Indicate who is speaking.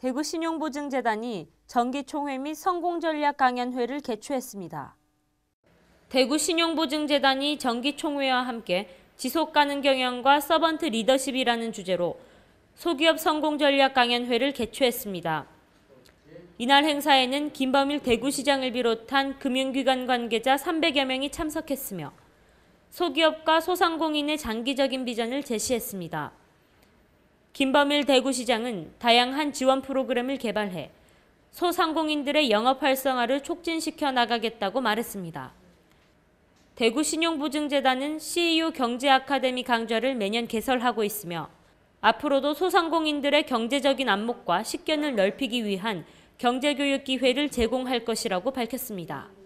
Speaker 1: 대구신용보증재단이 정기총회 및 성공전략 강연회를 개최했습니다. 대구신용보증재단이 정기총회와 함께 지속가능 경영과 서번트 리더십이라는 주제로 소기업 성공전략 강연회를 개최했습니다. 이날 행사에는 김범일 대구시장을 비롯한 금융기관 관계자 300여 명이 참석했으며 소기업과 소상공인의 장기적인 비전을 제시했습니다. 김범일 대구시장은 다양한 지원 프로그램을 개발해 소상공인들의 영업 활성화를 촉진시켜 나가겠다고 말했습니다. 대구신용보증재단은 CEU 경제아카데미 강좌를 매년 개설하고 있으며 앞으로도 소상공인들의 경제적인 안목과 식견을 넓히기 위한 경제교육 기회를 제공할 것이라고 밝혔습니다.